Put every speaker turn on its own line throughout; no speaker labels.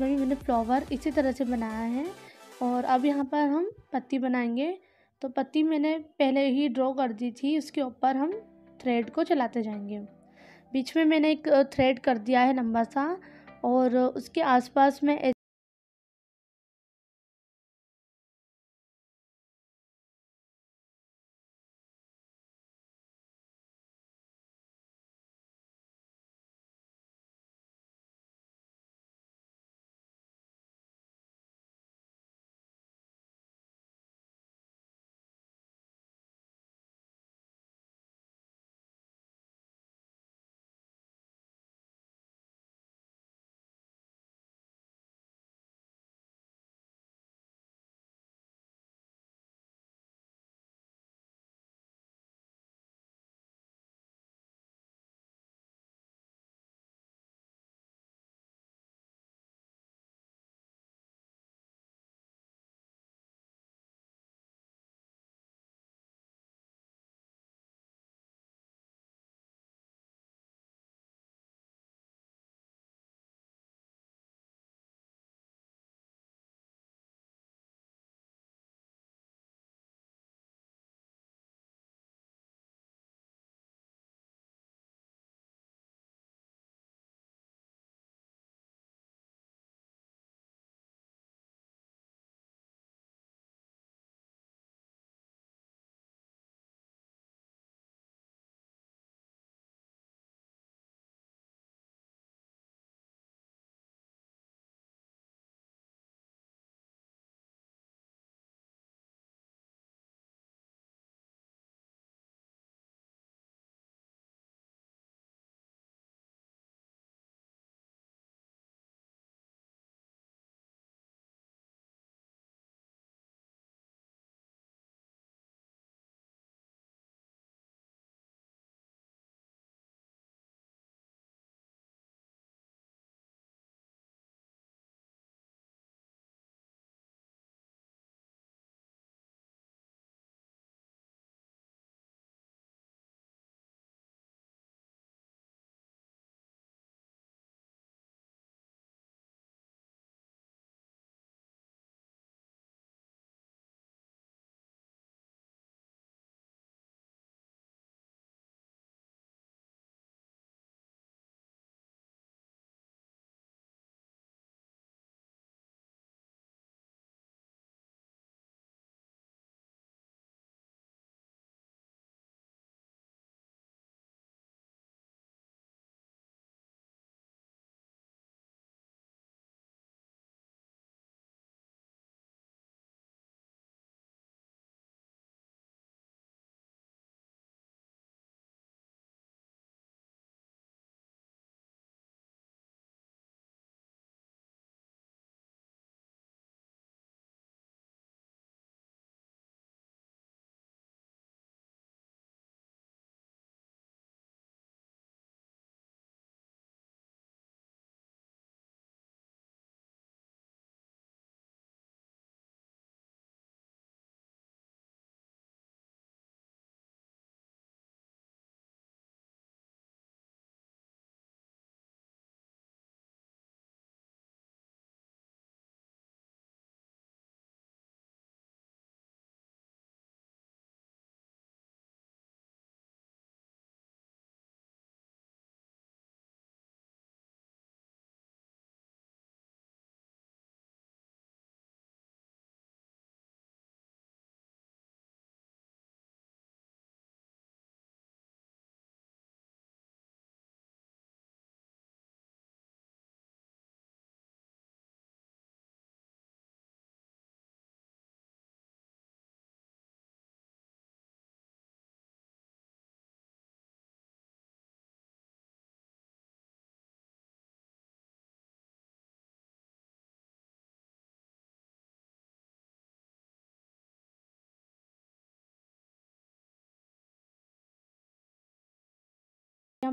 में भी मैंने फ्लावर
इसी तरह से बनाया है और अब यहाँ पर हम पत्ती बनाएंगे तो पत्ती मैंने पहले ही ड्रॉ कर दी थी उसके ऊपर हम थ्रेड को चलाते जाएंगे बीच में मैंने एक थ्रेड कर दिया है लंबा सा और उसके आसपास मैं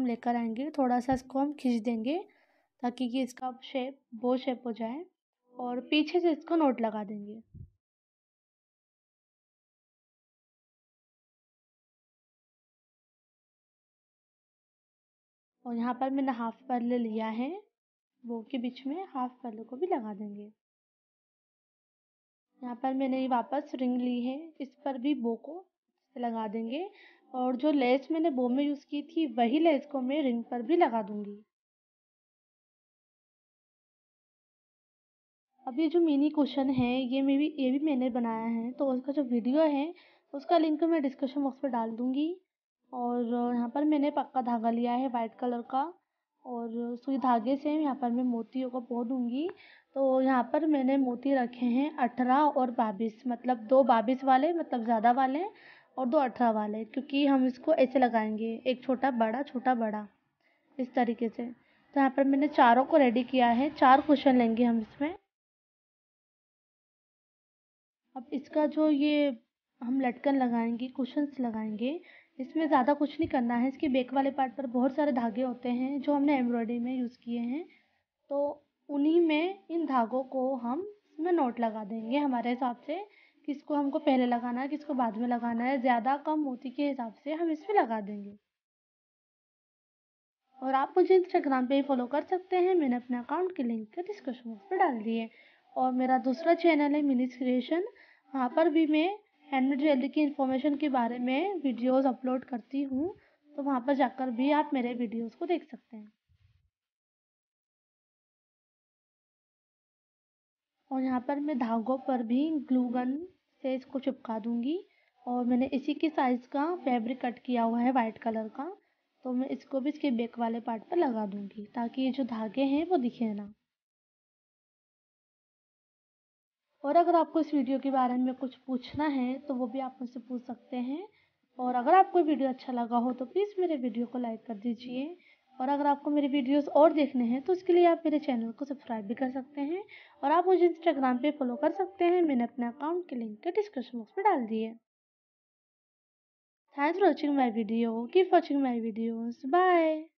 लेकर आएंगे थोड़ा सा इसको हम खींच देंगे ताकि ये इसका शेप बो शेप हो जाए और पीछे से इसको नोट लगा देंगे और यहाँ
पर मैंने हाफ पर्ल लिया है वो के बीच में हाफ पर्ल को भी लगा देंगे यहाँ पर मैंने वापस रिंग ली है इस पर भी बो को लगा देंगे और जो लेस मैंने बो में यूज़ की थी वही लेस को मैं रिंग पर भी
लगा दूँगी अब ये
जो मिनी क्वेश्चन है ये मे भी ये भी मैंने बनाया है तो उसका जो वीडियो है उसका लिंक मैं डिस्क्रिप्शन बॉक्स में डाल दूँगी और यहाँ पर मैंने पक्का धागा लिया है वाइट कलर का और सुई धागे से यहाँ पर मैं मोतियों को पो दूँगी तो यहाँ पर मैंने मोती रखे हैं अठारह और बाबीस मतलब दो बाबीस वाले मतलब ज़्यादा वाले और दो अठारह वाले क्योंकि हम इसको ऐसे लगाएंगे एक छोटा बड़ा छोटा बड़ा इस तरीके से तो यहाँ पर मैंने चारों को रेडी किया है चार क्वेश्चन लेंगे हम इसमें अब इसका जो ये हम लटकन लगाएंगे कुशंस लगाएंगे इसमें ज़्यादा कुछ नहीं करना है इसके बेक वाले पार्ट पर बहुत सारे धागे होते हैं जो हमने एम्ब्रॉयडरी में यूज़ किए हैं तो उन्हीं में इन धागों को हम इसमें नोट लगा देंगे हमारे हिसाब से किसको हमको पहले लगाना है किसको बाद में लगाना है ज़्यादा कम मोती के हिसाब से हम इसमें लगा देंगे और आप मुझे इंस्टाग्राम पे ही फॉलो कर सकते हैं मैंने अपने अकाउंट के लिंक डिस्क्रिप्शन बॉक्स में डाल दिए है और मेरा दूसरा चैनल है मिनी क्रिएशन वहाँ पर भी मैं हैंडमेड ज्वेलरी की इन्फॉर्मेशन के बारे में वीडियोस अपलोड करती हूँ तो वहाँ पर जाकर भी आप मेरे वीडियोस को देख सकते हैं और यहाँ पर मैं धागों पर भी ग्लू गन से इसको चिपका दूँगी और मैंने इसी के साइज़ का फैब्रिक कट किया हुआ है वाइट कलर का तो मैं इसको भी इसके बेक वाले पार्ट पर लगा दूंगी ताकि ये जो धागे हैं वो दिखे ना और अगर आपको इस वीडियो के बारे में कुछ पूछना है तो वो भी आप मुझसे पूछ सकते हैं और अगर आपको वीडियो अच्छा लगा हो तो प्लीज़ मेरे वीडियो को लाइक कर दीजिए और अगर आपको मेरे वीडियोस और देखने हैं तो उसके लिए आप मेरे चैनल को सब्सक्राइब भी कर सकते हैं और आप मुझे इंस्टाग्राम पे फॉलो कर सकते हैं मैंने अपने अकाउंट के लिंक के डिस्क्रिप्शन बॉक्स में डाल दिए thanks for watching my video keep watching my videos bye